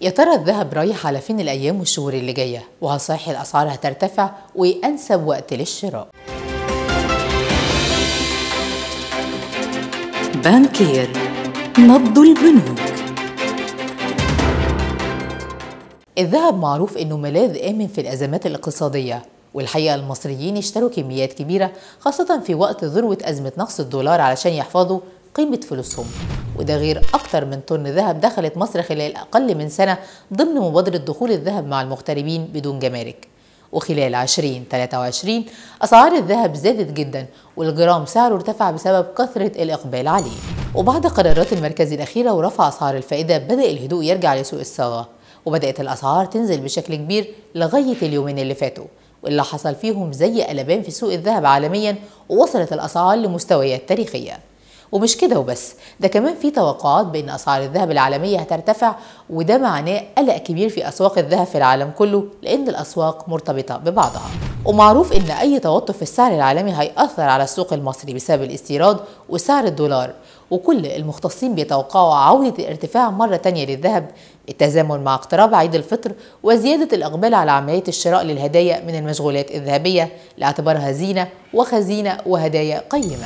يا ترى الذهب رايح على فين الايام والشهور اللي جايه وهل صحيح الاسعار هترتفع وانسب وقت للشراء بانكير نبض البنوك الذهب معروف انه ملاذ امن في الازمات الاقتصاديه والحقيقه المصريين اشتروا كميات كبيره خاصه في وقت ذروه ازمه نقص الدولار علشان يحفظوا قيمه فلوسهم وده غير أكثر من طن ذهب دخلت مصر خلال أقل من سنة ضمن مبادرة دخول الذهب مع المغتربين بدون جمارك وخلال 2023 أسعار الذهب زادت جدا والجرام سعره ارتفع بسبب كثرة الإقبال عليه وبعد قرارات المركز الأخيرة ورفع أسعار الفائدة بدأ الهدوء يرجع لسوق الصاغة وبدأت الأسعار تنزل بشكل كبير لغاية اليومين اللي فاتوا واللي حصل فيهم زي قلبان في سوق الذهب عالميا ووصلت الأسعار لمستويات تاريخية ومش كده وبس ده كمان في توقعات بان اسعار الذهب العالميه هترتفع وده معناه قلق كبير في اسواق الذهب في العالم كله لان الاسواق مرتبطه ببعضها ومعروف ان اي توتر في السعر العالمي هيأثر على السوق المصري بسبب الاستيراد وسعر الدولار وكل المختصين بيتوقعوا عودة الارتفاع مرة تانية للذهب التزامن مع اقتراب عيد الفطر وزيادة الإقبال على عملية الشراء للهدايا من المشغولات الذهبية لاعتبارها زينة وخزينة وهدايا قيمة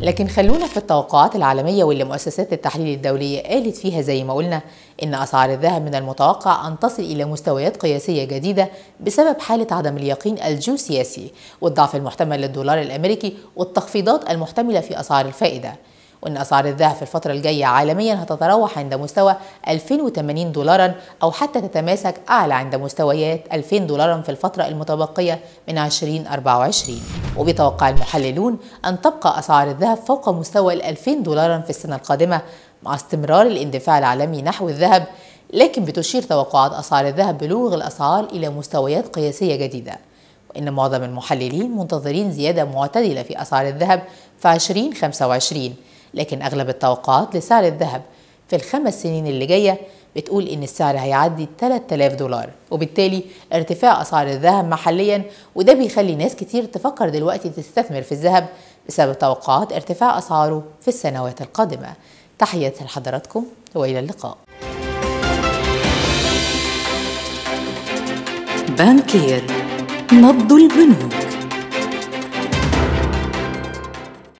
لكن خلونا في التوقعات العالمية واللي مؤسسات التحليل الدولية قالت فيها زي ما قلنا إن أسعار الذهب من المتوقع أن تصل إلى مستويات قياسية جديدة بسبب حالة عدم اليقين الجيوسياسي والضعف المحتمل للدولار الأمريكي والتخفيضات المحتملة في أسعار الفائدة وأن أسعار الذهب في الفترة الجاية عالميا هتتراوح عند مستوى 2080 دولارا أو حتى تتماسك أعلى عند مستويات 2000 دولارا في الفترة المتبقية من 2024 وبيتوقع المحللون أن تبقى أسعار الذهب فوق مستوى 2000 دولارا في السنة القادمة مع استمرار الاندفاع العالمي نحو الذهب لكن بتشير توقعات أسعار الذهب بلوغ الأسعار إلى مستويات قياسية جديدة وإن معظم المحللين منتظرين زيادة معتدلة في أسعار الذهب في 2025 لكن أغلب التوقعات لسعر الذهب في الخمس سنين اللي جاية بتقول إن السعر هيعدي 3000 دولار وبالتالي ارتفاع أسعار الذهب محليا وده بيخلي ناس كتير تفكر دلوقتي تستثمر في الذهب بسبب توقعات ارتفاع أسعاره في السنوات القادمة تحية لحضراتكم وإلى اللقاء بانكير نبض البنوك